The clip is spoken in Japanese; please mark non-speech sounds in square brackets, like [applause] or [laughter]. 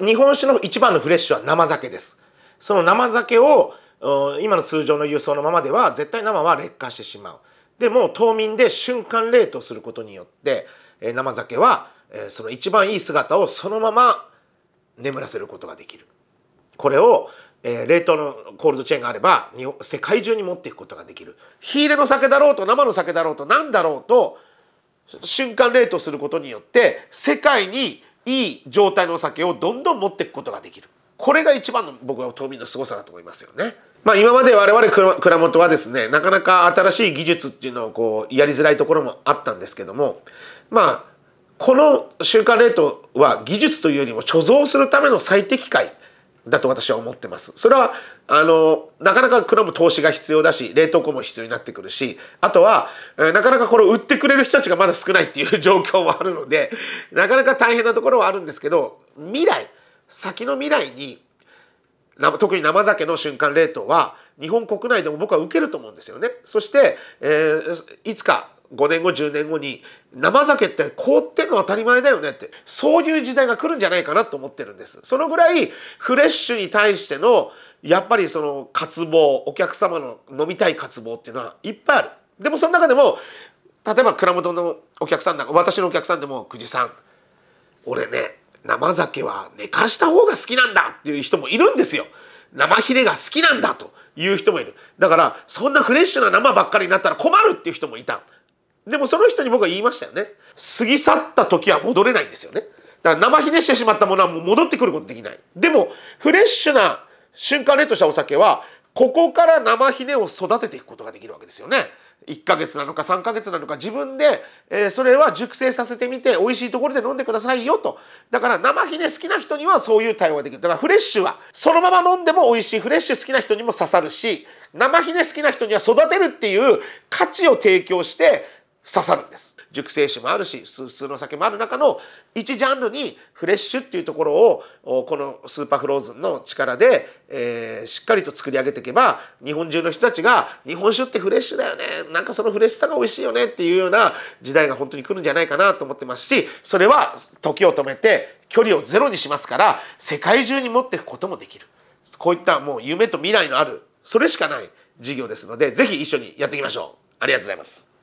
日本酒の一番のフレッシュは生酒です。その生酒を今の通常の輸送のままでは絶対生は劣化してしまう。でも冬眠で瞬間冷凍することによって生酒はその一番いい姿をそのまま眠らせることができる。これを冷凍のコールドチェーンがあれば世界中に持っていくことができる。火入れの酒だろうと生の酒だろうと何だろうと瞬間冷凍することによって世界にいい状態のお酒をどんどん持っていくことができるこれが一番の僕は冬眠の凄さだと思いますよね。まあ、今まで我々蔵元はですねなかなか新しい技術っていうのをこうやりづらいところもあったんですけどもまあこの週間冷凍は技術というよりも貯蔵するための最適解だと私は思ってます。それはあのなかなかクラム投資が必要だし冷凍庫も必要になってくるしあとはなかなかこれを売ってくれる人たちがまだ少ないっていう [laughs] 状況もあるのでなかなか大変なところはあるんですけど未来先の未来に特に生酒の瞬間冷凍は日本国内でも僕は受けると思うんですよね。そして、えー、いつか5年後10年後に生酒って凍ってんの当たり前だよねってそういう時代が来るんじゃないかなと思ってるんですそのぐらいフレッシュに対してのやっぱりその渇望お客様の飲みたい渇望っていうのはいっぱいあるでもその中でも例えば蔵元のお客さんなんか私のお客さんでも久慈さん俺ね生酒は寝かした方が好きなんだっていう人もいるんですよ生ヒレが好きなんだという人もいるだからそんなフレッシュな生ばっかりになったら困るっていう人もいたでもその人に僕は言いましたよね。過ぎ去った時は戻れないんですよね。だから生ひねしてしまったものはもう戻ってくることできない。でも、フレッシュな瞬間冷凍したお酒は、ここから生ひねを育てていくことができるわけですよね。1ヶ月なのか3ヶ月なのか自分で、えー、それは熟成させてみて美味しいところで飲んでくださいよとだから生ひね好きな人にはそういう対応ができるだからフレッシュはそのまま飲んでも美味しいフレッシュ好きな人にも刺さるし生ひね好きな人には育てるっていう価値を提供して刺さるんです熟成酒もあるし普通の酒もある中の1ジャンルにフレッシュっていうところをこのスーパーフローズンの力で、えー、しっかりと作り上げていけば日本中の人たちが日本酒ってフレッシュだよねなんかそのフレッシュさが美味しいよねっていうような時代が本当に来るんじゃないかなと思ってますしそれは時を止めて距離をゼロにしますから世界中に持っていくこともできるこういったもう夢と未来のあるそれしかない事業ですので是非一緒にやっていきましょうありがとうございます